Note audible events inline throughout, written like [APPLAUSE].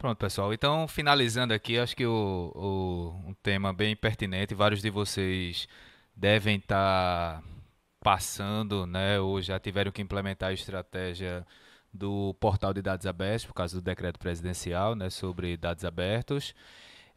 Pronto, pessoal. Então, finalizando aqui, acho que o, o, um tema bem pertinente. Vários de vocês devem estar tá passando, né, ou já tiveram que implementar a estratégia do portal de dados abertos, por causa do decreto presidencial né, sobre dados abertos.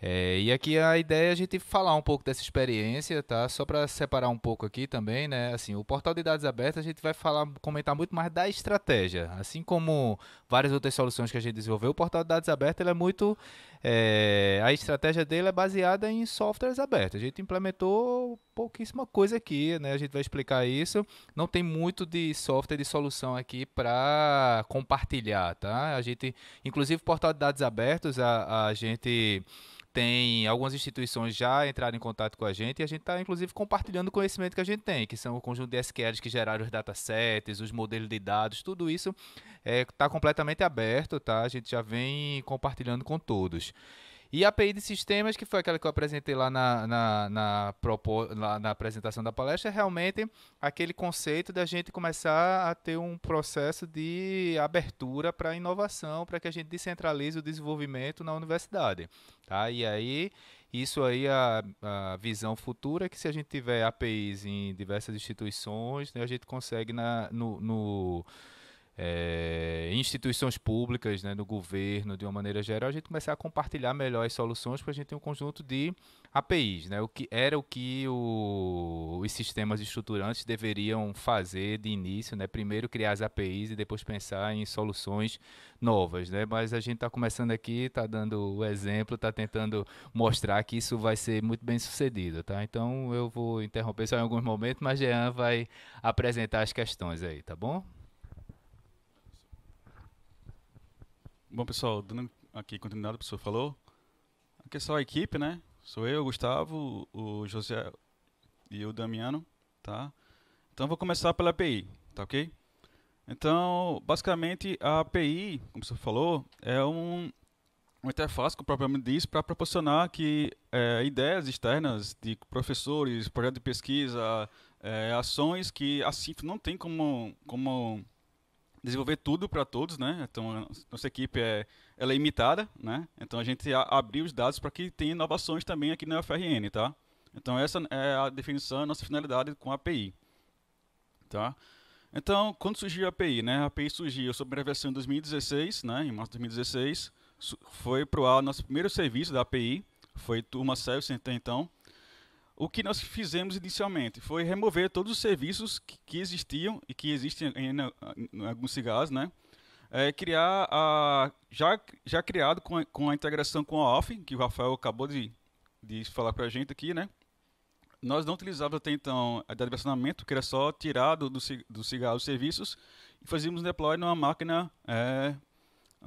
É, e aqui a ideia é a gente falar um pouco dessa experiência, tá? Só para separar um pouco aqui também, né? Assim, o portal de dados abertos a gente vai falar, comentar muito mais da estratégia, assim como várias outras soluções que a gente desenvolveu. O portal de dados abertos é muito, é, a estratégia dele é baseada em softwares abertos. A gente implementou pouquíssima coisa aqui, né? A gente vai explicar isso. Não tem muito de software de solução aqui para compartilhar, tá? A gente, inclusive, o portal de dados abertos, a, a gente tem algumas instituições já entraram em contato com a gente e a gente está, inclusive, compartilhando o conhecimento que a gente tem, que são o conjunto de SQLs que geraram os datasets, os modelos de dados, tudo isso está é, tá completamente aberto, tá? A gente já vem compartilhando com todos. E a API de sistemas, que foi aquela que eu apresentei lá na, na, na, na, na apresentação da palestra, é realmente aquele conceito da gente começar a ter um processo de abertura para inovação, para que a gente descentralize o desenvolvimento na universidade. Tá? E aí, isso aí é a, a visão futura, é que se a gente tiver APIs em diversas instituições, né, a gente consegue na, no, no é, instituições públicas, né, no governo, de uma maneira geral, a gente começar a compartilhar melhor as soluções, para a gente ter um conjunto de APIs, né, o que era o que o, os sistemas estruturantes deveriam fazer de início, né, primeiro criar as APIs e depois pensar em soluções novas, né, mas a gente está começando aqui, está dando o exemplo, está tentando mostrar que isso vai ser muito bem sucedido, tá? Então eu vou interromper só em alguns momentos, mas Jean vai apresentar as questões aí, tá bom? Bom, pessoal, dando aqui continuidade, o senhor falou. Aqui é só a equipe, né? Sou eu, o Gustavo, o José e o Damiano, tá? Então, vou começar pela API, tá ok? Então, basicamente, a API, como o senhor falou, é um, uma interface que o próprio nome diz para proporcionar que é, ideias externas de professores, projetos de pesquisa, é, ações que a CIF não tem como, como desenvolver tudo para todos, né? Então, nossa equipe é, ela é limitada, né? Então, a gente abre abriu os dados para que tenha inovações também aqui na UFRN, tá? Então, essa é a definição, a nossa finalidade com a API, tá? Então, quando surgiu a API, né? A API surgiu sobre a versão em 2016, né? Em março de 2016, foi para o nosso primeiro serviço da API, foi Turma Service então, o que nós fizemos inicialmente foi remover todos os serviços que, que existiam e que existem em, ah, em alguns cigarros, né? É, criar a já já criado com a, com a integração com a OFF, que o Rafael acabou de, de falar para a gente aqui, né? Nós não utilizávamos até então a diversionamento, que era só tirar do, do, cigarro os serviços e fazíamos um deploy numa máquina, é,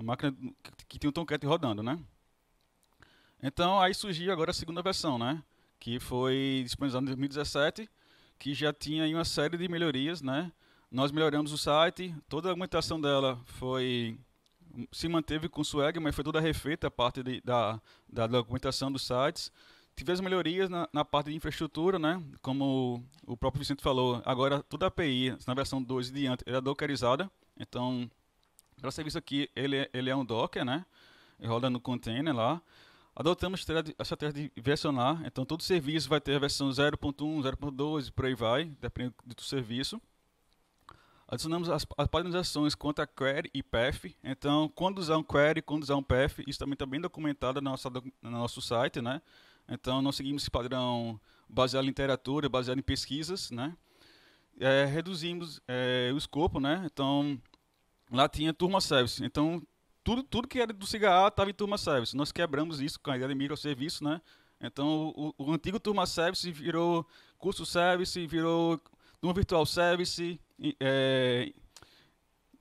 máquina que, que tinha um Tomcat rodando, né? Então aí surgiu agora a segunda versão, né? que foi disponibilizado em 2017, que já tinha uma série de melhorias, né? Nós melhoramos o site, toda a argumentação dela foi se manteve com o Swag, mas foi toda refeita a parte de, da, da documentação dos sites. Tivemos melhorias na, na, parte de infraestrutura, né? Como o próprio Vicente falou, agora toda a API, na versão 2 e diante, era é dockerizada. Então, para serviço aqui, ele, é, ele é um docker, né? Roda no container lá. Adotamos essa estratégia de versionar, então todo serviço vai ter a versão 0.1, 0.12, por aí vai, dependendo do serviço. Adicionamos as, as padronizações quanto a query e path, então quando usar um query, quando usar um path, isso também está bem documentado no nosso, no nosso site, né? Então nós seguimos esse padrão baseado em literatura, baseado em pesquisas, né? É, reduzimos é, o escopo, né? Então lá tinha turma service, então tudo, tudo que era do Cigarra estava em Turma Service. Nós quebramos isso com a ideia de microserviço, né? Então, o, o, antigo Turma Service virou curso Service, virou Turma Virtual Service, é,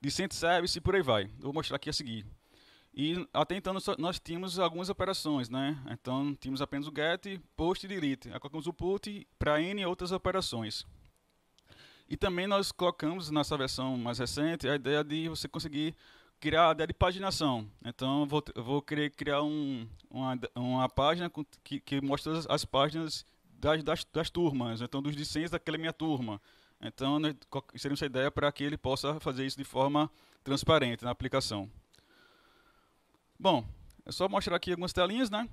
Decent Service e por aí vai. vou mostrar aqui a seguir. E até então nós, nós tínhamos algumas operações, né? Então tínhamos apenas o get, post e delete. Aí colocamos o put para N outras operações. E também nós colocamos nessa versão mais recente a ideia de você conseguir criar de paginação. Então eu vou, eu vou querer criar um, uma, uma página que, que mostra as, as páginas das, das, das, turmas, então dos discentes daquela minha turma. Então né, seria essa ideia para que ele possa fazer isso de forma transparente na aplicação. Bom, é só mostrar aqui algumas telinhas, né?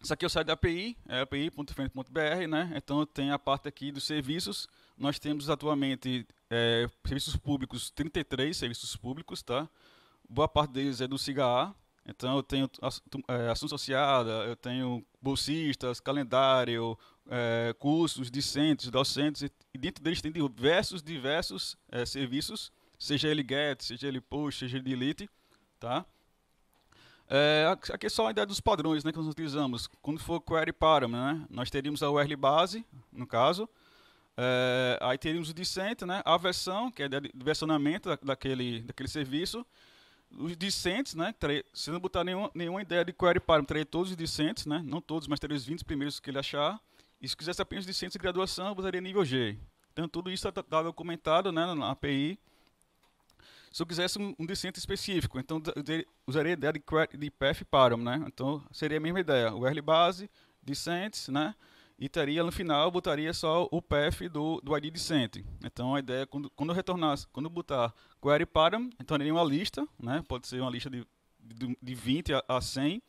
Isso aqui é o site da API, é api.frente.br, né? Então tem a parte aqui dos serviços. Nós temos atualmente é, serviços públicos, 33 serviços públicos, tá? boa parte deles é do CIGA Então eu tenho é, ação associada, eu tenho bolsistas, calendário, é, cursos, discentes, docentes, e dentro deles tem diversos, diversos é, serviços, seja ele GET, seja ele POST, seja ele DELETE, tá? É, aqui é só a ideia dos padrões né, que nós utilizamos. Quando for query parameter, né, nós teríamos a URL base, no caso. É, aí teríamos o dissent, né, a versão, que é de versionamento daquele, daquele serviço os discentes, né? Se não botar nenhum, nenhuma ideia de query param, trarei todos os discentes, né? Não todos, mas trarei os 20 primeiros que ele achar. E se quisesse apenas discentes de graduação, eu botaria nível G. Então, tudo isso está tá documentado né, na API. Se eu quisesse um, um discente específico, então usaria a ideia de, de path param, né? Então, seria a mesma ideia. O early base, discentes, né? e teria no final botaria só o path do, do ID decente. Então a ideia é quando, quando retornasse, quando botar query param, teria então uma lista, né? Pode ser uma lista de, de, de 20 a, a 100.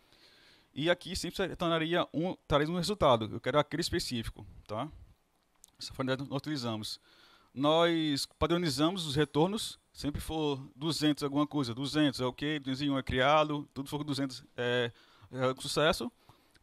E aqui sempre retornaria um, traria um resultado. Eu quero aquele específico, tá? Essa foi a ideia que nós utilizamos. Nós padronizamos os retornos, sempre for 200 alguma coisa, 200 é ok, 201 é criado, tudo for 200 é, é sucesso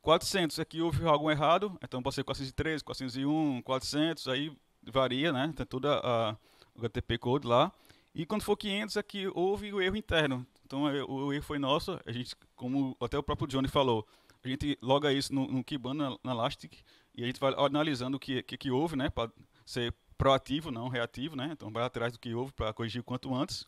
400, aqui houve algo errado, então pode ser 413, 401, 400, aí varia, né? Tem toda a HTTP code lá. E quando for 500, aqui houve o erro interno. Então é, o erro foi nosso, a gente, como até o próprio Johnny falou, a gente loga isso no, no Kibana, na, na Elastic, e a gente vai analisando o que, que, que houve, né? Para ser proativo, não reativo, né? Então vai atrás do que houve para corrigir o quanto antes.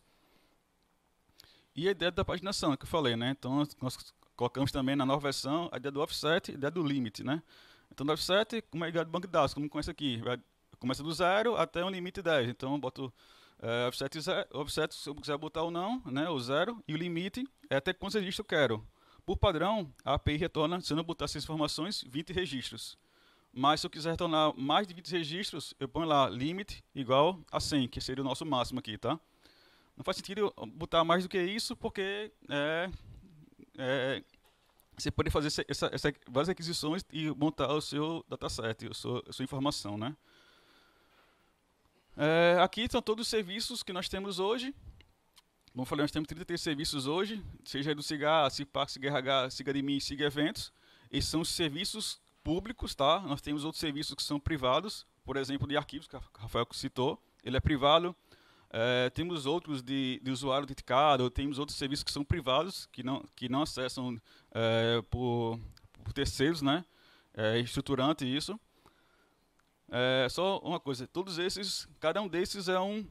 E a ideia da paginação, que eu falei, né? Então nós Colocamos também na nova versão a ideia do offset e a ideia do limite, né? Então, do offset, como é a ideia do banco de dados, como com esse aqui, começa do zero até um limite 10. Então, eu boto é, offset, zero, offset, se eu quiser botar ou não, né, o zero, e o limite é até quantos registros eu quero. Por padrão, a API retorna, se eu não botar essas informações, 20 registros. Mas se eu quiser retornar mais de 20 registros, eu ponho lá limite igual a 100, que seria o nosso máximo aqui, tá? Não faz sentido botar mais do que isso, porque é, é, você pode fazer essa, essa, várias aquisições e montar o seu dataset, a sua, a sua informação, né? É, aqui estão todos os serviços que nós temos hoje. Como eu falei, nós temos 33 serviços hoje, seja do CIGA, CIPAC, CIGRH, CIGADMI, CIGA Eventos. Esses são os serviços públicos, tá? Nós temos outros serviços que são privados, por exemplo, de arquivos, que o Rafael citou. Ele é privado, é, temos outros de, de usuário dedicado, temos outros serviços que são privados, que não, que não acessam é, por, por, terceiros, né? É, estruturante isso. É, só uma coisa, todos esses, cada um desses é um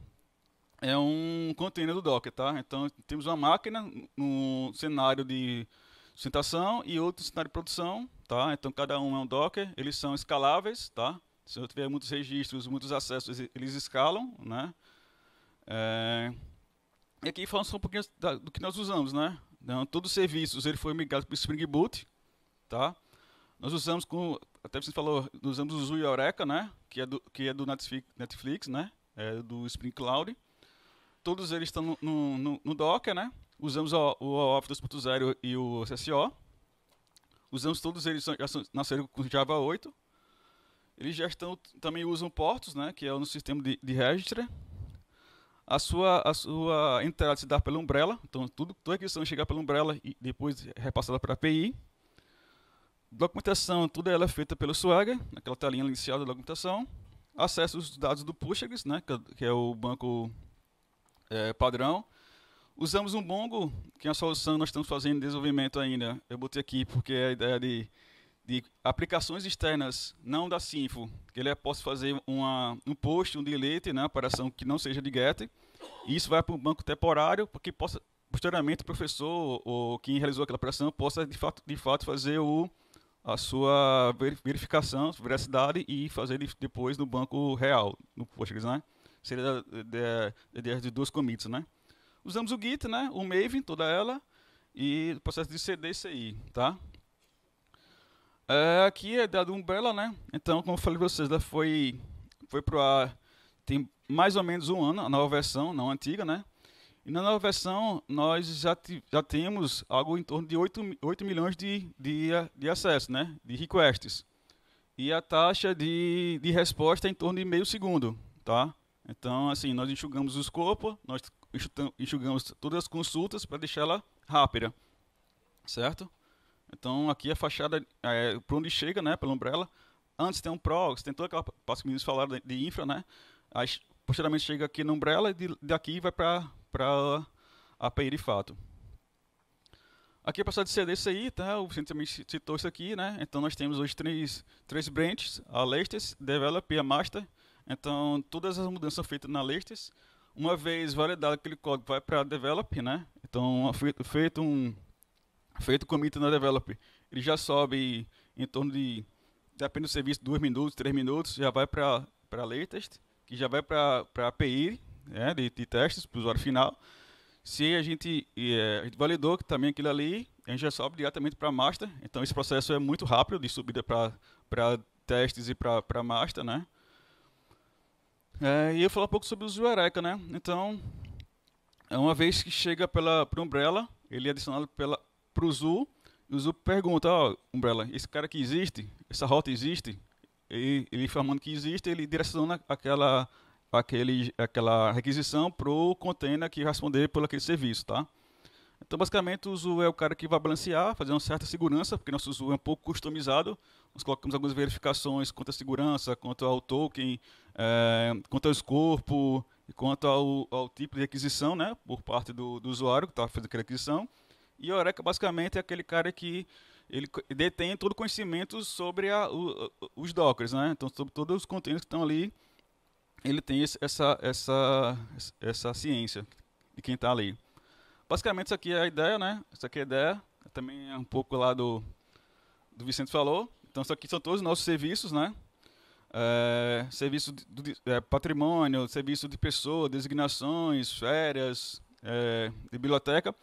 é um container do Docker, tá? Então temos uma máquina no cenário de sustentação e outro cenário de produção, tá? Então cada um é um Docker, eles são escaláveis, tá? Se eu tiver muitos registros, muitos acessos, eles escalam, né? É, e aqui falando só um pouquinho da, do que nós usamos, né? Então, todos os serviços ele foi migrado para o Spring Boot, tá? Nós usamos com até você falou, usamos o Zui Eureka, né? Que é do que é do Netflix, né? É do Spring Cloud. Todos eles estão no, no, no Docker, né? Usamos o, o Office 2.0 e o CSO. Usamos todos eles já nasceram com Java 8. Eles já estão também usam Portos, né? Que é um sistema de, de registra a sua, a sua entrada se dá pela umbrella, então tudo, toda a aquisição chega pela umbrella e depois repassada para a API. Documentação, tudo ela é feita pelo Swagger, naquela telinha inicial da documentação. Acesso os dados do Postgres, né, é, que, é o banco é, padrão. Usamos um Bongo, que é a solução que nós estamos fazendo em desenvolvimento ainda. Eu botei aqui porque é a ideia de de aplicações externas não da Sinfo, que ele é, possa fazer uma, um post, um delete, né, operação que não seja de GET, e isso vai para um banco temporário, porque possa, posteriormente o professor ou quem realizou aquela operação possa de fato, de fato fazer o, a sua verificação, veracidade e fazer depois no banco real, no Postgres, né? Seria de, de, de dois commits, né? Usamos o Git, né? O Maven, toda ela, e o processo de CD e CI, tá? É, aqui é da Umbrella, né? Então, como eu falei pra vocês, ela foi, foi pro ar tem mais ou menos um ano, a nova versão, não a antiga, né? E na nova versão, nós já, já temos algo em torno de 8, 8 milhões de, de, de acessos, né? De requests. E a taxa de, de resposta é em torno de meio segundo, tá? Então, assim, nós enxugamos os corpos, nós enxugamos todas as consultas para deixá-la rápida, certo? Então aqui a fachada, é, por onde chega, né, pela Umbrella, antes tem um Prox, tem toda aquela parte que meninos falaram de, de, infra, né? Aí, posteriormente chega aqui na Umbrella e de, daqui vai para a API de fato. Aqui a passada de CD isso aí, tá? o Vicente também citou isso aqui, né? Então nós temos hoje três, três branches, a Latest, Develop e a Master. Então todas as mudanças são feitas na Latest. Uma vez validado aquele código vai para Develop, né? Então feito um feito commit na developer, ele já sobe em torno de, depende do serviço, 2 minutos, 3 minutos, já vai para latest, que já vai para a API né, de, de testes para o usuário final. Se a gente, é, a gente validou que também aquilo ali, a gente já sobe diretamente para master. Então esse processo é muito rápido de subida para testes e para master, né? É, e eu falar um pouco sobre o Zuereca, né? Então, é uma vez que chega pela por Umbrella, ele é adicionado pela pro Zu, e o Zu pergunta, ó, oh, Umbrella, esse cara que existe, essa rota existe? E ele informando que existe, ele direciona aquela, aquele, aquela requisição pro container que responder por aquele serviço, tá? Então, basicamente, o Zu é o cara que vai balancear, fazer uma certa segurança, porque nosso Zu é um pouco customizado. Nós colocamos algumas verificações quanto à segurança, quanto ao token, é, quanto ao escopo, quanto ao, ao, tipo de requisição, né, por parte do, do usuário que está fazendo aquela requisição. E Eureka basicamente é aquele cara que ele detém todo o conhecimento sobre a, o, os dockers, né? Então, sobre todos os contêineres que estão ali, ele tem esse, essa, essa, essa ciência de quem está ali. Basicamente, isso aqui é a ideia, né? Isso aqui é a ideia, também é um pouco lá do, do Vicente falou. Então, isso aqui são todos os nossos serviços, né? É, serviço de, de é, patrimônio, serviço de pessoa, designações, férias, é, de biblioteca.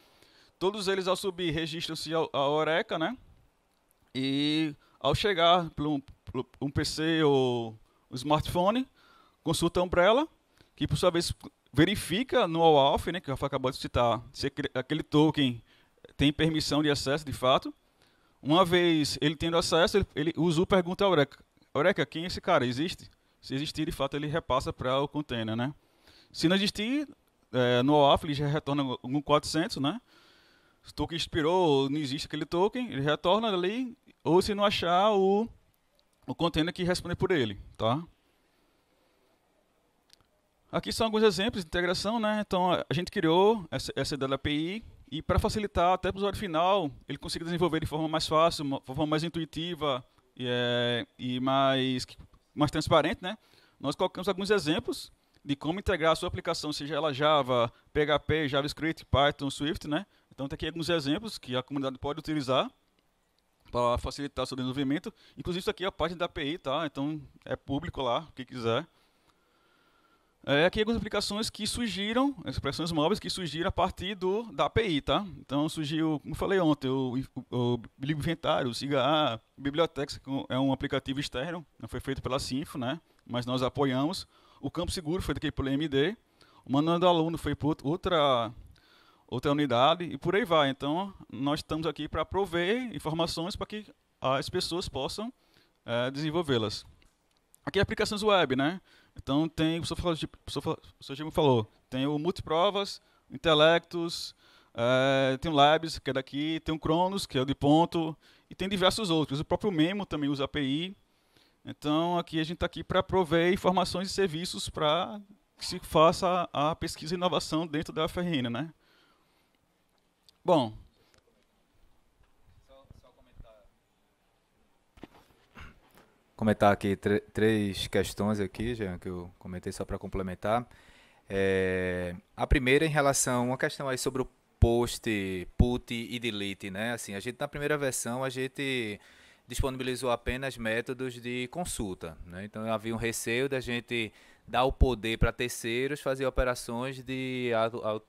Todos eles, ao subir, registram-se a Oreca, né? E ao chegar por um, um PC ou um smartphone, consulta a Umbrella, que por sua vez verifica no OAuth, né, que o Rafa acabou de citar, se aquele token tem permissão de acesso de fato. Uma vez ele tendo acesso, ele, ele, o usuário pergunta a Oreca. Oreca, quem é esse cara? Existe? Se existir, de fato, ele repassa para o container, né? Se não existir, é, no OAuth ele já retorna um 400, né? o expirou, inspirou, não existe aquele token, ele retorna ali, ou se não achar o, o container que responde por ele, tá? Aqui são alguns exemplos de integração, né? Então a gente criou essa, essa ideia da API e para facilitar até para o usuário final, ele conseguir desenvolver de forma mais fácil, de forma mais intuitiva e, é, e mais, mais transparente, né? Nós colocamos alguns exemplos de como integrar a sua aplicação, seja ela Java, PHP, JavaScript, Python, Swift, né? Então, tem aqui alguns exemplos que a comunidade pode utilizar para facilitar seu desenvolvimento. Inclusive, isso aqui é a parte da API, tá? Então, é público lá, quem quiser. É, aqui algumas aplicações que surgiram, expressões móveis que surgiram a partir do, da API, tá? Então, surgiu, como falei ontem, o, o, o Livro Inventário, o SIGA, Biblioteca, que é um aplicativo externo, não né? foi feito pela Sinfo, né? Mas nós apoiamos. O Campo Seguro foi daqui pelo MD. O Manual do Aluno foi por outra outra unidade e por aí vai. Então, nós estamos aqui para prover informações para que as pessoas possam é, desenvolvê-las. Aqui é aplicações web, né? Então, tem, o professor Gimo falou, tem o Multiprovas, Intelectos, é, tem o Labs, que é daqui, tem o Cronos, que é o de ponto, e tem diversos outros. O próprio Memo também usa API. Então, aqui a gente está aqui para prover informações e serviços para que se faça a pesquisa e inovação dentro da UFRN, né? Bom. Só, só comentar. comentar aqui três questões aqui, já que eu comentei só para complementar. É, a primeira em relação uma questão aí sobre o post, put e delete, né? Assim, a gente na primeira versão a gente disponibilizou apenas métodos de consulta, né? Então havia um receio da gente dar o poder para terceiros fazer operações de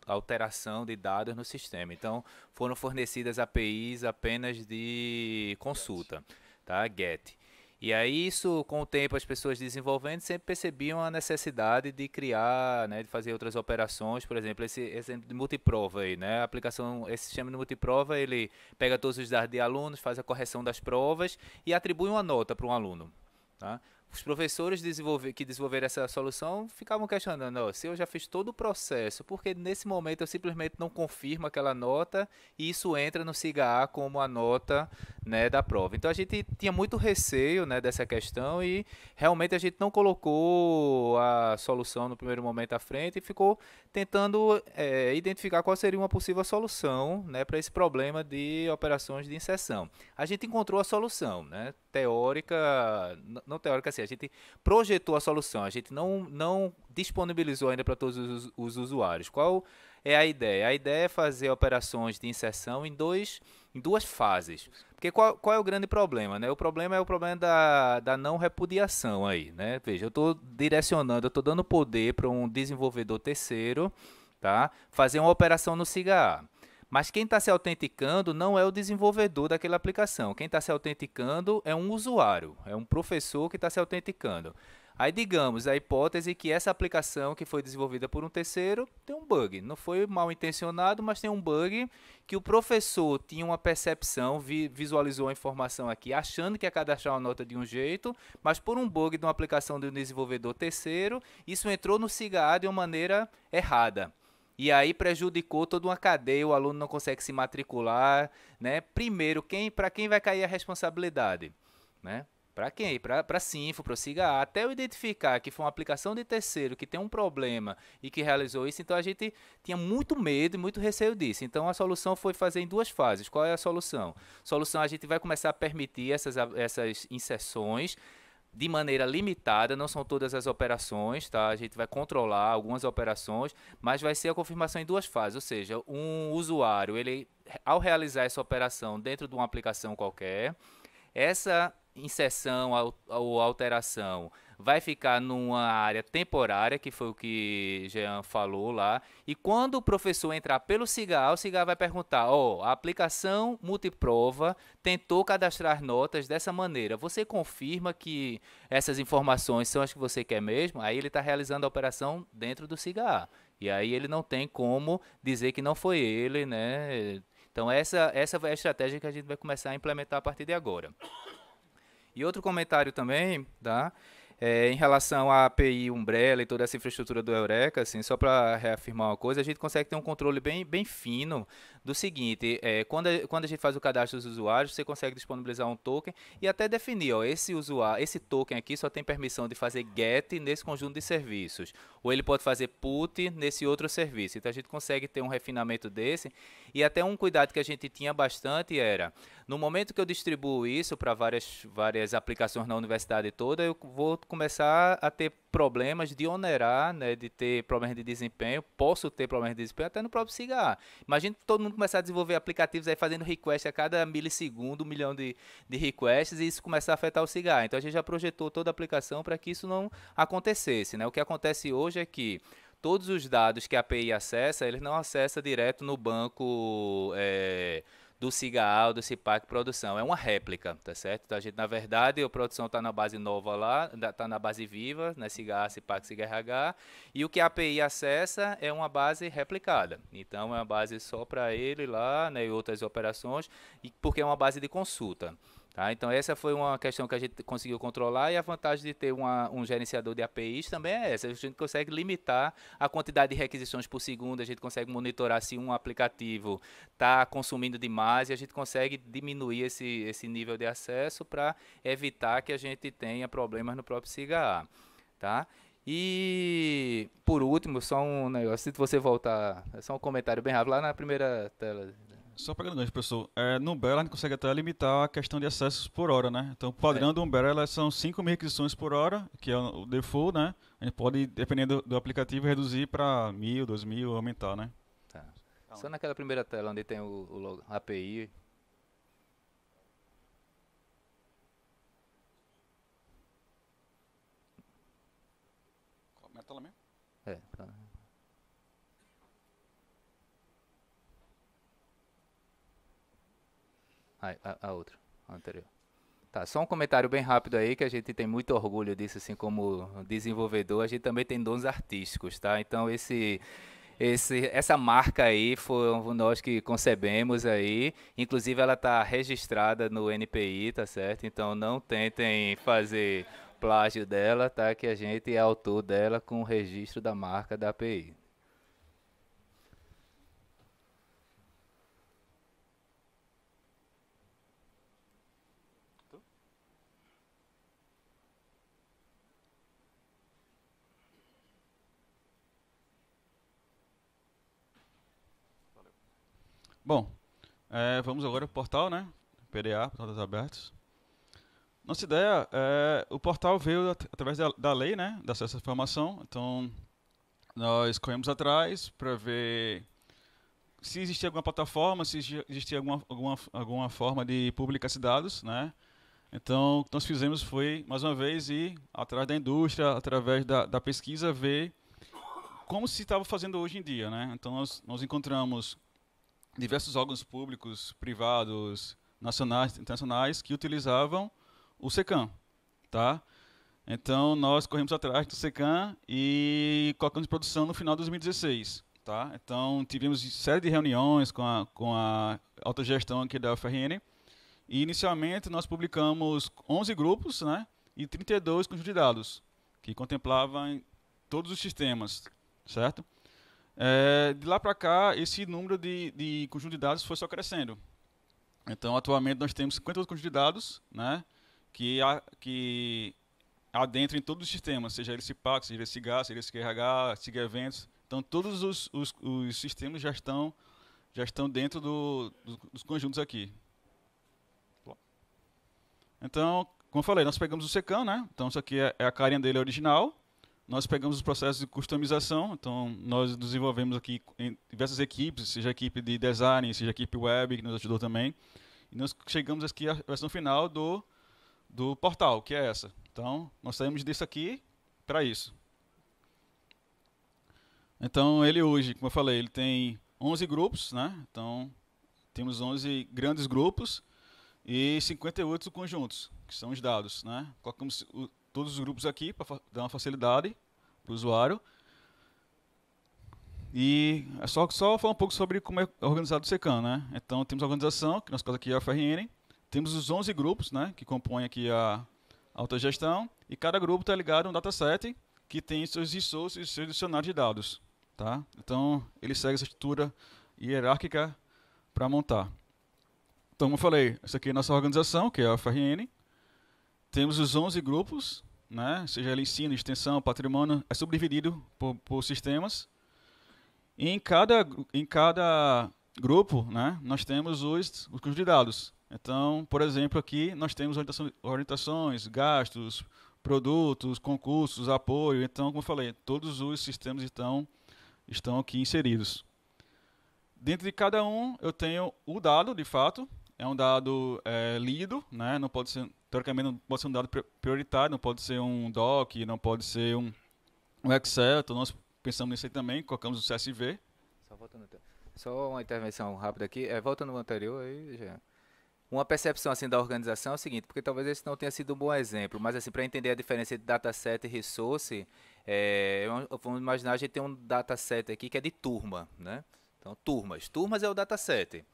alteração de dados no sistema. Então, foram fornecidas APIs apenas de consulta, tá? GET. E aí isso, com o tempo, as pessoas desenvolvendo sempre percebiam a necessidade de criar, né, de fazer outras operações, por exemplo, esse exemplo de multiprova aí, né? A aplicação, esse sistema de multiprova, ele pega todos os dados de alunos, faz a correção das provas e atribui uma nota para um aluno, tá? os professores desenvolver, que desenvolveram essa solução ficavam questionando, oh, se eu já fiz todo o processo, porque nesse momento eu simplesmente não confirmo aquela nota e isso entra no SIGA como a nota né, da prova. Então a gente tinha muito receio né, dessa questão e realmente a gente não colocou a solução no primeiro momento à frente e ficou tentando é, identificar qual seria uma possível solução né, para esse problema de operações de inserção. A gente encontrou a solução, né? teórica, não teórica assim, a gente projetou a solução, a gente não, não disponibilizou ainda para todos os, os, usuários. Qual é a ideia? A ideia é fazer operações de inserção em, dois, em duas fases. Porque qual, qual é o grande problema? Né? O problema é o problema da, da não repudiação aí. Né? Veja, eu estou direcionando, eu estou dando poder para um desenvolvedor terceiro tá? fazer uma operação no CIGA mas quem está se autenticando não é o desenvolvedor daquela aplicação. Quem está se autenticando é um usuário, é um professor que está se autenticando. Aí digamos a hipótese que essa aplicação que foi desenvolvida por um terceiro tem um bug. Não foi mal intencionado, mas tem um bug que o professor tinha uma percepção, vi, visualizou a informação aqui, achando que ia cadastrar uma nota de um jeito, mas por um bug de uma aplicação de um desenvolvedor terceiro, isso entrou no CIGA de uma maneira errada. E aí prejudicou toda uma cadeia, o aluno não consegue se matricular, né? Primeiro, quem, para quem vai cair a responsabilidade, né? Para quem? Para Sinfo, para o siga até eu identificar que foi uma aplicação de terceiro que tem um problema e que realizou isso, então a gente tinha muito medo e muito receio disso. Então a solução foi fazer em duas fases. Qual é a solução? Solução, a gente vai começar a permitir essas, essas inserções de maneira limitada, não são todas as operações, tá? A gente vai controlar algumas operações, mas vai ser a confirmação em duas fases, ou seja, um usuário, ele ao realizar essa operação dentro de uma aplicação qualquer, essa inserção ou alteração vai ficar numa área temporária, que foi o que Jean falou lá. E quando o professor entrar pelo CIGAR, o CIGAR vai perguntar: ó, oh, a aplicação multiprova tentou cadastrar notas dessa maneira. Você confirma que essas informações são as que você quer mesmo? Aí ele está realizando a operação dentro do CIGAR. E aí ele não tem como dizer que não foi ele, né? Então essa, essa é a estratégia que a gente vai começar a implementar a partir de agora. E outro comentário também, tá? É, em relação à API Umbrella e toda essa infraestrutura do Eureka, assim, só para reafirmar uma coisa, a gente consegue ter um controle bem, bem fino do seguinte: é, quando, a, quando a gente faz o cadastro dos usuários, você consegue disponibilizar um token e até definir, ó, esse usuário, esse token aqui só tem permissão de fazer get nesse conjunto de serviços, ou ele pode fazer put nesse outro serviço. Então a gente consegue ter um refinamento desse e até um cuidado que a gente tinha bastante era, no momento que eu distribuo isso para várias várias aplicações na universidade toda, eu vou começar a ter problemas de onerar, né, de ter problemas de desempenho, posso ter problemas de desempenho até no próprio cigarro. Imagina todo mundo começar a desenvolver aplicativos aí fazendo request a cada milissegundo, um milhão de, de requests, e isso começar a afetar o cigarro. Então a gente já projetou toda a aplicação para que isso não acontecesse. Né? O que acontece hoje é que todos os dados que a API acessa, eles não acessa direto no banco. É, do Cigaal, do Cipac Produção. É uma réplica, tá certo? Então, a gente, na verdade, a produção está na base nova lá, está na base viva, né? Cigaal, Cipac, CigaRH. E o que a API acessa é uma base replicada. Então, é uma base só para ele lá né? e outras operações, e porque é uma base de consulta. Tá? Então, essa foi uma questão que a gente conseguiu controlar e a vantagem de ter uma, um gerenciador de APIs também é essa. A gente consegue limitar a quantidade de requisições por segundo, a gente consegue monitorar se um aplicativo está consumindo demais e a gente consegue diminuir esse, esse nível de acesso para evitar que a gente tenha problemas no próprio SIGA. Tá? E por último, só um negócio, se você voltar, só um comentário bem rápido, lá na primeira tela só pegando gancho, professor, é, no Umbrella a gente consegue até limitar a questão de acessos por hora, né? Então, o padrão é. do Umbrella são 5 mil requisições por hora, que é o default, né? A gente pode, dependendo do, aplicativo, reduzir para mil, dois mil, aumentar, né? Tá. Só naquela primeira tela onde tem o, o logo, API. Qual é a tela mesmo? É, tá. A, a, a outra, a anterior. Tá, só um comentário bem rápido aí, que a gente tem muito orgulho disso, assim, como desenvolvedor, a gente também tem dons artísticos, tá? Então, esse... Esse, essa marca aí foi nós que concebemos aí. Inclusive ela está registrada no NPI, tá certo? Então não tentem fazer plágio dela, tá? Que a gente é autor dela com o registro da marca da API. Bom, é, vamos agora para o portal, né? PDA, Portal dos Abertos. Nossa ideia é, o portal veio at através da, da, lei, né, da acesso à informação. Então, nós corremos atrás para ver se existia alguma plataforma, se existia alguma, alguma, alguma forma de publicar esses dados, né? Então, o que nós fizemos foi, mais uma vez, ir atrás da indústria, através da, da pesquisa, ver como se estava fazendo hoje em dia, né? Então, nós, nós encontramos diversos órgãos públicos, privados, nacionais, internacionais que utilizavam o SECAM, tá? Então nós corremos atrás do SECAM e colocamos em produção no final de 2016, tá? Então tivemos série de reuniões com a com a alta gestão aqui da UFRN e inicialmente nós publicamos 11 grupos, né? E 32 conjuntos de dados que contemplavam todos os sistemas, certo? É, de lá para cá, esse número de, de conjunto de dados foi só crescendo. Então, atualmente, nós temos 50 conjuntos de dados né, que, a, que adentram em todos os sistemas, seja ele CIPAC, seja ele CIGA, seja ele CIRH, SIGA Eventos. Então, todos os, os, os, sistemas já estão, já estão dentro do, do, dos conjuntos aqui. Então, como eu falei, nós pegamos o secão, né? Então, isso aqui é, é a carinha dele original nós pegamos os processos de customização, então nós desenvolvemos aqui em diversas equipes, seja a equipe de design, seja a equipe web, que nos ajudou também, e nós chegamos aqui à versão final do, do portal, que é essa. Então, nós saímos disso aqui para isso. Então, ele hoje, como eu falei, ele tem 11 grupos, né? Então, temos 11 grandes grupos e 58 conjuntos, que são os dados, né? Colocamos todos os grupos aqui para dar uma facilidade para o usuário. E é só, só falar um pouco sobre como é organizado o SECAM, né? Então, temos a organização, que no caso aqui é a FRN, temos os 11 grupos, né, que compõem aqui a alta gestão, e cada grupo está ligado a um dataset que tem seus resources e seus dicionários de dados, tá? Então, ele segue essa estrutura hierárquica para montar. Então, como eu falei, essa aqui é a nossa organização, que é a FRN, temos os 11 grupos, né? seja ele ensino, extensão, patrimônio, é subdividido por, por sistemas. E em cada, em cada grupo, né, nós temos os, os de dados. Então, por exemplo, aqui nós temos orientações, gastos, produtos, concursos, apoio. Então, como eu falei, todos os sistemas estão, estão aqui inseridos. Dentro de cada um, eu tenho o dado, de fato. É um dado é, lido, né? não pode ser teoricamente não pode ser um dado prioritário, não pode ser um doc, não pode ser um, um Excel, então nós pensamos nisso aí também, colocamos o CSV. Só voltando só uma intervenção rápida aqui, é, voltando ao anterior aí, já. Uma percepção assim da organização é o seguinte, porque talvez esse não tenha sido um bom exemplo, mas assim para entender a diferença entre dataset e resource, é, vamos imaginar a gente tem um dataset aqui que é de turma, né? Então turmas, turmas é o dataset.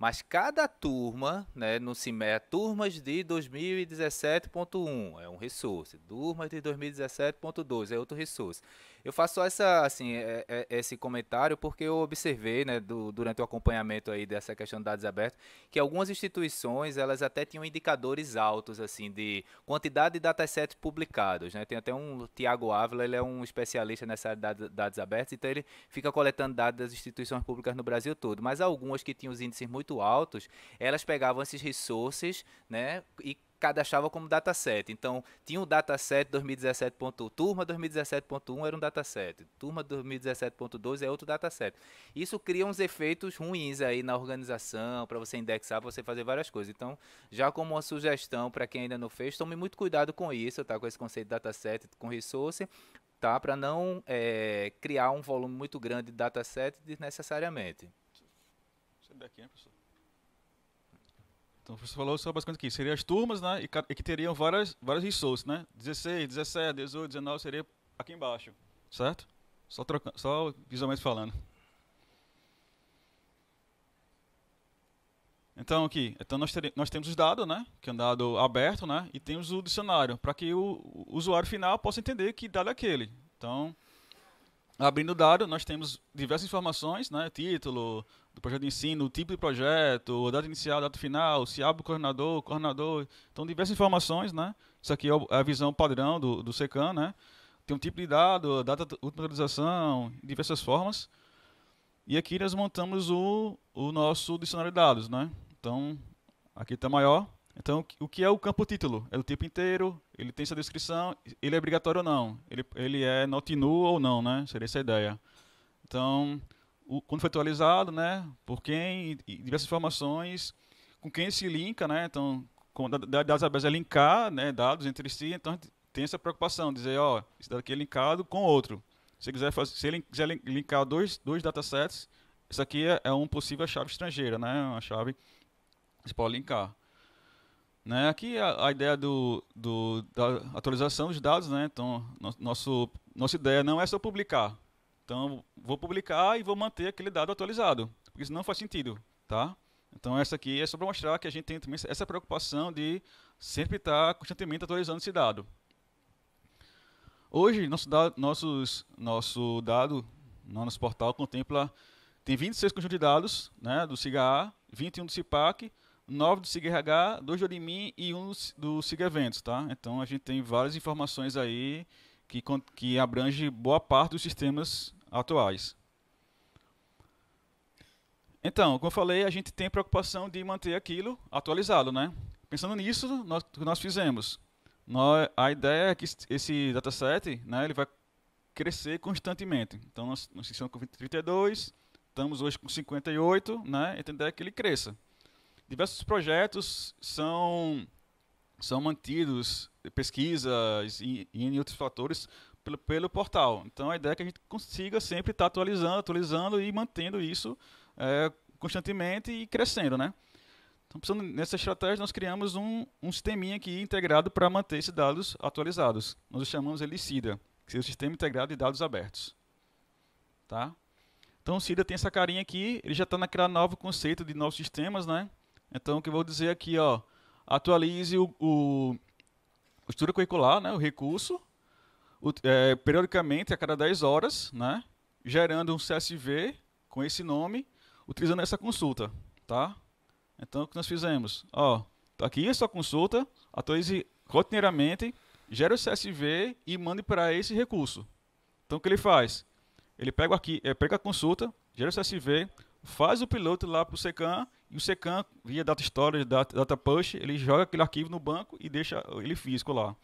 Mas cada turma, né, no CIMER, é turmas de 2017.1 é um resource, turmas de 2017.2 é outro resource. Eu faço só essa, assim, é, é, esse comentário porque eu observei, né, do, durante o acompanhamento aí dessa questão de dados abertos, que algumas instituições, elas até tinham indicadores altos, assim, de quantidade de datasets publicados, né? Tem até um Tiago Ávila, ele é um especialista nessa área de dados abertos, então ele fica coletando dados das instituições públicas no Brasil todo. Mas algumas que tinham os índices muito altos, elas pegavam esses resources, né, e cadastrava como dataset. Então, tinha o um dataset 2017.1, turma 2017.1 era um dataset, turma 2017.2 é outro dataset. Isso cria uns efeitos ruins aí na organização, para você indexar, pra você fazer várias coisas. Então, já como uma sugestão para quem ainda não fez, tome muito cuidado com isso, tá? Com esse conceito de dataset, com resource, tá? Para não é, criar um volume muito grande de dataset desnecessariamente. Você é back professor? Então você falou sobre bastante aqui. que seriam as turmas, né? E, e que teriam várias, várias resources, né? 16, 17, 18, 19 seria aqui embaixo, certo? Só, troca, só visualmente falando. Então aqui, então nós, nós temos os dados, né? Que é um dado aberto, né? E temos o dicionário, para que o, o usuário final possa entender que dado é aquele. Então, Abrindo o dado, nós temos diversas informações, né? título do projeto de ensino, tipo de projeto, data inicial, data final, se abre o coordenador, coordenador. Então, diversas informações. Né? Isso aqui é, é a visão padrão do, do SECAM. Né? Tem um tipo de dado, data de atualização, diversas formas. E aqui nós montamos o, o nosso dicionário de dados. Né? Então, aqui está maior, então, o que é o campo título? É o tipo inteiro, ele tem essa descrição, ele é obrigatório ou não, ele, ele é not new ou não, né? Seria essa a ideia. Então, o, quando foi atualizado, né? Por quem, diversas informações, com quem se linka, né? Então, com, da, das é linkar né? dados entre si, então a gente tem essa preocupação, dizer, ó, esse daqui é linkado com outro. Se quiser fazer, se ele quiser linkar dois, dois datasets, isso aqui é, é um possível chave estrangeira, né? Uma chave que você pode linkar. Né? Aqui a, a ideia do, do, da atualização dos dados, né? então no, nosso, nossa ideia não é só publicar. Então vou publicar e vou manter aquele dado atualizado, porque isso não faz sentido. Tá? Então essa aqui é só para mostrar que a gente tem também essa preocupação de sempre estar constantemente atualizando esse dado. Hoje, nosso, da, nossos, nosso dado, nosso portal contempla, tem 26 conjuntos de dados né, do CIGA, 21 do CIPAC nove do SIGRH, dois do Orimim e um do SIG Eventos, tá? Então a gente tem várias informações aí que, que abrange boa parte dos sistemas atuais. Então, como eu falei, a gente tem preocupação de manter aquilo atualizado, né? Pensando nisso, nós, o que nós fizemos? Nós, a ideia é que esse dataset, né, ele vai crescer constantemente. Então, nós, nós estamos com 32, estamos hoje com 58, né? Então, a ideia é que ele cresça diversos projetos são, são mantidos, pesquisas e, e outros fatores, pelo, pelo portal. Então a ideia é que a gente consiga sempre estar tá atualizando, atualizando e mantendo isso é, constantemente e crescendo, né? Então, pensando nessa estratégia, nós criamos um, um sisteminha aqui integrado para manter esses dados atualizados. Nós chamamos ele SIDA, que é o Sistema Integrado de Dados Abertos. Tá? Então, o SIDA tem essa carinha aqui, ele já está naquele novo conceito de novos sistemas, né? Então, o que eu vou dizer aqui, ó, atualize o, o, o estudo curricular, né, o recurso, o, é, periodicamente, a cada 10 horas, né, gerando um CSV com esse nome, utilizando essa consulta, tá? Então, o que nós fizemos? Ó, tá aqui é sua consulta, atualize rotineiramente, gera o CSV e mande para esse recurso. Então, o que ele faz? Ele pega, aqui, é, pega a consulta, gera o CSV, faz o piloto lá para o Secan e o Secan, via data storage, data, data push, ele joga aquele arquivo no banco e deixa ele físico lá.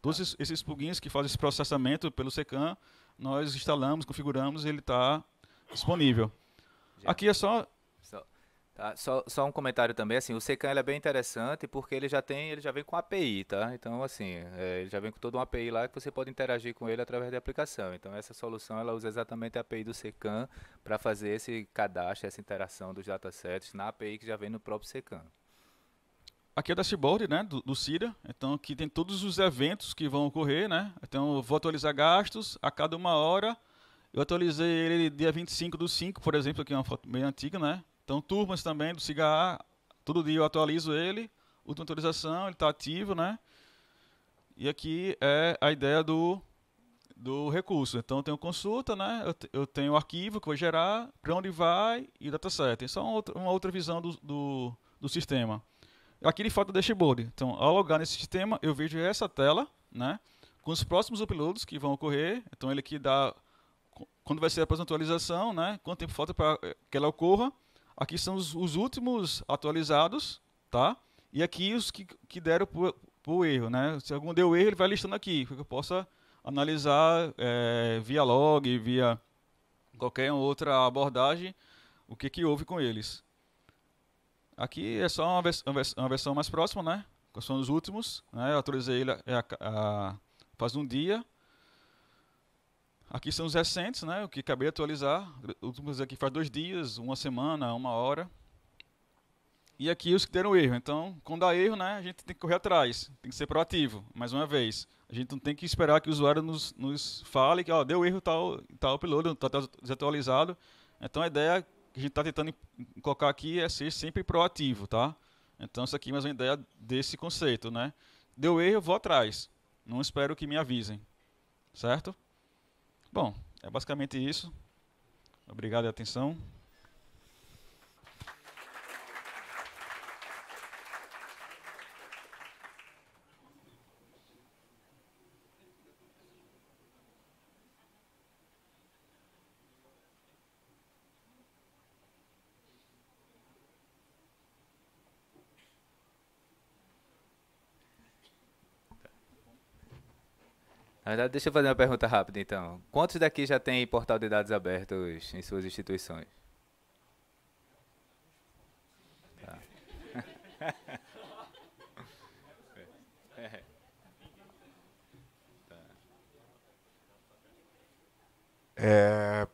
Todos esses, esses plugins que fazem esse processamento pelo Secan, nós instalamos, configuramos, ele está disponível. Aqui é só Tá, só, só, um comentário também, assim, o Secan é bem interessante porque ele já tem, ele já vem com API, tá? Então, assim, é, ele já vem com toda uma API lá que você pode interagir com ele através da aplicação. Então, essa solução, ela usa exatamente a API do Secan para fazer esse cadastro, essa interação dos datasets na API que já vem no próprio Secan. Aqui é o dashboard, né, do, do Cira, então aqui tem todos os eventos que vão ocorrer, né? Então, eu vou atualizar gastos a cada uma hora. Eu atualizei ele dia 25 do 5, por exemplo, aqui é uma foto bem antiga, né? Então, turmas também do Cigar, todo dia eu atualizo ele, última atualização, ele está ativo, né? E aqui é a ideia do, do recurso. Então, eu tenho consulta, né? Eu, eu tenho o arquivo que vou gerar, para onde vai e dataset. Isso é uma outra, uma outra visão do, do, do, sistema. Aqui ele falta o dashboard. Então, ao logar nesse sistema, eu vejo essa tela, né? Com os próximos uploads que vão ocorrer. Então, ele aqui dá quando vai ser a próxima atualização, né? Quanto tempo falta para eh, que ela ocorra Aqui são os, os últimos atualizados, tá? E aqui os que, que deram por, erro, né? Se algum deu erro, ele vai listando aqui, para que eu possa analisar é, via log, via qualquer outra abordagem, o que, que houve com eles. Aqui é só uma, vers uma versão mais próxima, né? São os últimos, né? Eu atualizei ele é, a, a, a, faz um dia. Aqui são os recentes, né? O que acabei de atualizar. Últimos aqui faz dois dias, uma semana, uma hora. E aqui os que deram erro. Então, quando dá erro, né, a gente tem que correr atrás, tem que ser proativo, mais uma vez. A gente não tem que esperar que o usuário nos, nos fale que ó, deu erro tal, tal upload, está desatualizado. Então, a ideia que a gente está tentando colocar aqui é ser sempre proativo, tá? Então, isso aqui é mais uma ideia desse conceito, né? Deu erro, eu vou atrás. Não espero que me avisem, certo? Bom, é basicamente isso. Obrigado e atenção. Na verdade, deixa eu fazer uma pergunta rápida, então. Quantos daqui já tem portal de dados abertos em suas instituições? Tá. [LAUGHS] É,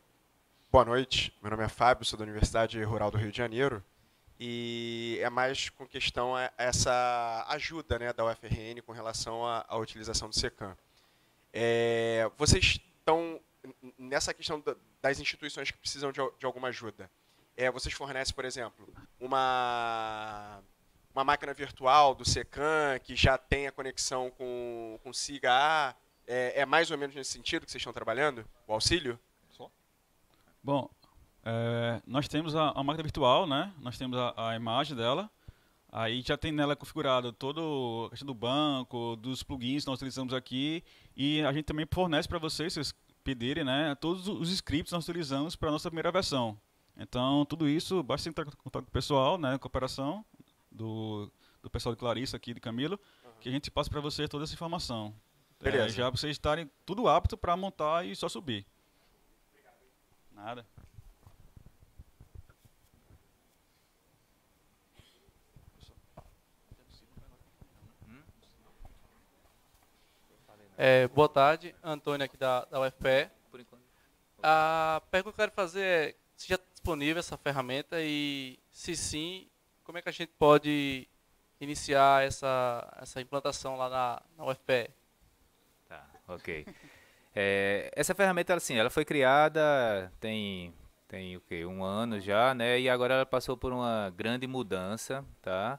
boa noite, meu nome é Fábio, sou da Universidade Rural do Rio de Janeiro e é mais com questão a essa ajuda né, da UFRN com relação à, à utilização do SECAM. É, vocês estão nessa questão das instituições que precisam de, de alguma ajuda. É, vocês fornecem, por exemplo, uma uma máquina virtual do Secan que já tem a conexão com com SIGA é, é, mais ou menos nesse sentido que vocês estão trabalhando? O auxílio? Bom, é, nós temos a, a, máquina virtual, né? Nós temos a, a imagem dela. Aí já tem nela configurada toda a questão do banco, dos plugins que nós utilizamos aqui. E a gente também fornece para vocês, se vocês pedirem, né, todos os scripts que nós utilizamos para a nossa primeira versão. Então, tudo isso, basta entrar em contato com o pessoal, né, com a operação do, do pessoal de Clarissa aqui, de Camilo, uhum. que a gente passa para vocês toda essa informação. Beleza. É, já vocês estarem tudo apto para montar e só subir. Nada. É, boa tarde, Antônio aqui da, da UFPE. Por enquanto. A pergunta que eu quero fazer é se já está é disponível essa ferramenta e, se sim, como é que a gente pode iniciar essa, essa implantação lá na, na UFPE? Tá, ok. É, essa ferramenta, assim, ela foi criada tem tem o que um ano já, né? E agora ela passou por uma grande mudança, tá?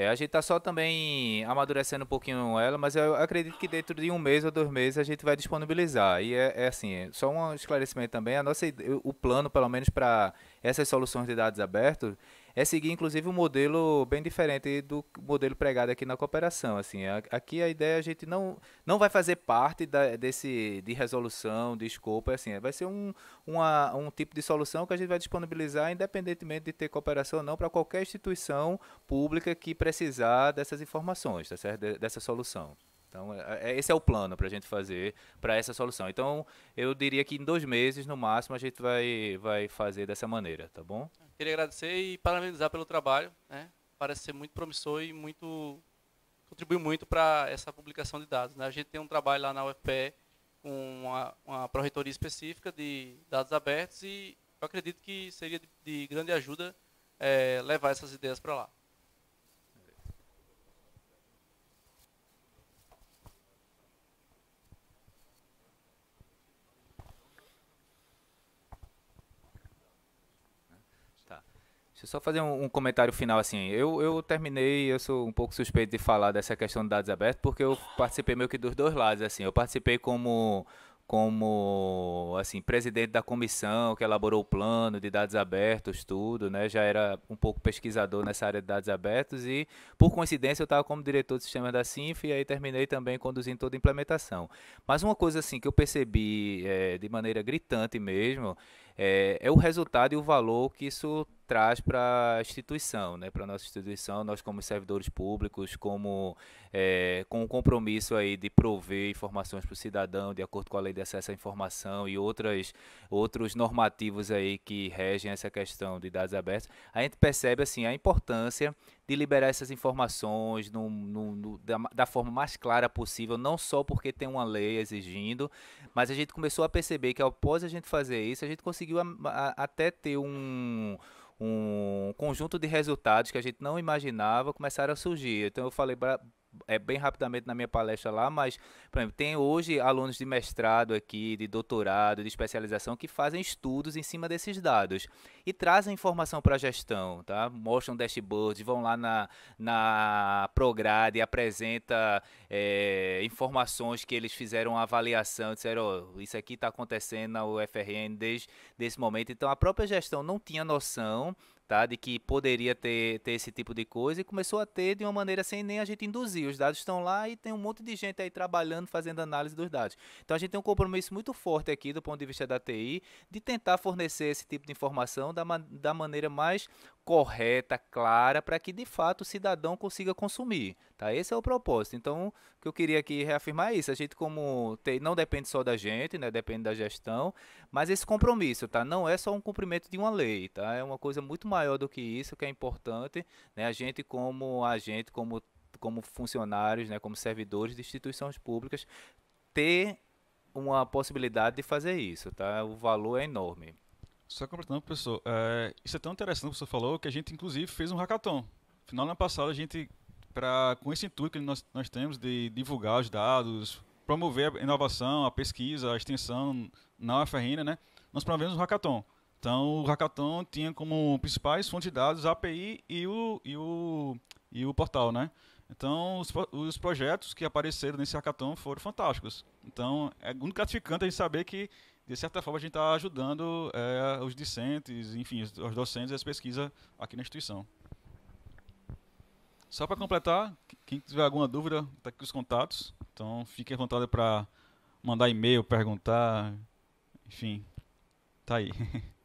É, a gente está só também amadurecendo um pouquinho ela, mas eu acredito que dentro de um mês ou dois meses a gente vai disponibilizar. E é, é assim, é, só um esclarecimento também, a nossa, o plano, pelo menos para essas soluções de dados abertos, é seguir, inclusive, um modelo bem diferente do modelo pregado aqui na cooperação. Assim, aqui a ideia é a gente não, não vai fazer parte da, desse de resolução, de escopo, é assim, é, vai ser um, uma, um tipo de solução que a gente vai disponibilizar, independentemente de ter cooperação ou não, para qualquer instituição pública que precisar dessas informações, tá certo? dessa solução. Então, é, é, é, esse é o plano para a gente fazer para essa solução. Então, eu diria que em dois meses, no máximo, a gente vai, vai fazer dessa maneira, tá bom? Queria agradecer e parabenizar pelo trabalho. Né? Parece ser muito promissor e muito contribui muito para essa publicação de dados. Né? A gente tem um trabalho lá na UFPE com uma, uma pró-reitoria específica de dados abertos e eu acredito que seria de, de grande ajuda é, levar essas ideias para lá. Deixa eu só fazer um, um, comentário final assim. Eu, eu terminei, eu sou um pouco suspeito de falar dessa questão de dados abertos, porque eu participei meio que dos dois lados, assim. Eu participei como como assim presidente da comissão que elaborou o plano de dados abertos tudo né já era um pouco pesquisador nessa área de dados abertos e por coincidência eu estava como diretor de sistemas da Sinf e aí terminei também conduzindo toda a implementação mas uma coisa assim que eu percebi é, de maneira gritante mesmo é, é o resultado e o valor que isso traz para a instituição, né? para a nossa instituição, nós como servidores públicos, como é, com o compromisso aí de prover informações para o cidadão, de acordo com a lei de acesso à informação e outras, outros normativos aí que regem essa questão de dados abertos, a gente percebe assim a importância de liberar essas informações no, no, no, da, da, forma mais clara possível, não só porque tem uma lei exigindo, mas a gente começou a perceber que após a gente fazer isso, a gente conseguiu a, a, até ter um um conjunto de resultados que a gente não imaginava começaram a surgir. Então eu falei é, bem rapidamente na minha palestra lá, mas, por exemplo, tem hoje alunos de mestrado aqui, de doutorado, de especialização, que fazem estudos em cima desses dados e trazem informação para a gestão, tá? Mostram dashboards, vão lá na, na Prograde e apresenta é, informações que eles fizeram avaliação, disseram, oh, isso aqui está acontecendo na UFRN desde desse momento. Então, a própria gestão não tinha noção tá? De que poderia ter, ter esse tipo de coisa e começou a ter de uma maneira sem nem a gente induzir. Os dados estão lá e tem um monte de gente aí trabalhando, fazendo análise dos dados. Então a gente tem um compromisso muito forte aqui do ponto de vista da TI de tentar fornecer esse tipo de informação da, da maneira mais correta, clara, para que de fato o cidadão consiga consumir. Tá? Esse é o propósito. Então, o que eu queria aqui reafirmar é isso. A gente, como tem, não depende só da gente, né? depende da gestão, mas esse compromisso tá? não é só um cumprimento de uma lei. Tá? É uma coisa muito maior do que isso, que é importante. Né? A gente, como agente, como, como funcionários, né? como servidores de instituições públicas, ter uma possibilidade de fazer isso. Tá? O valor é enorme. Só completando, professor, é, isso é tão interessante que você falou que a gente, inclusive, fez um hackathon. No final do ano passado, a gente, pra, com esse intuito que nós, nós temos de divulgar os dados, promover a inovação, a pesquisa, a extensão na UFRN, né, nós promovemos um hackathon. Então, o hackathon tinha como principais fontes de dados a API e o, e o, e o portal, né? Então, os, os, projetos que apareceram nesse hackathon foram fantásticos. Então, é muito gratificante a gente saber que de certa forma, a gente está ajudando é, os discentes, enfim, os, docentes e as pesquisas aqui na instituição. Só para completar, quem tiver alguma dúvida, está aqui os contatos. Então, fique à vontade para mandar e-mail, perguntar, enfim, tá aí. [LAUGHS]